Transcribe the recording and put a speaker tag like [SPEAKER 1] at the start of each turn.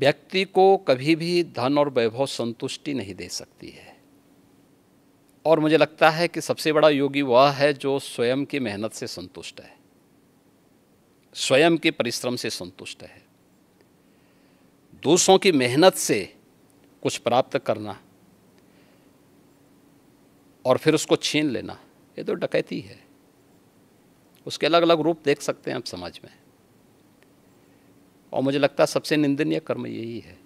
[SPEAKER 1] व्यक्ति को कभी भी धन और वैभव संतुष्टि नहीं दे सकती है और मुझे लगता है कि सबसे बड़ा योगी वह है जो स्वयं की मेहनत से संतुष्ट है स्वयं के परिश्रम से संतुष्ट है दूसरों की मेहनत से कुछ प्राप्त करना और फिर उसको छीन लेना ये तो डकैती है उसके अलग अलग रूप देख सकते हैं आप समाज में और मुझे लगता है सबसे निंदनीय
[SPEAKER 2] कर्म यही है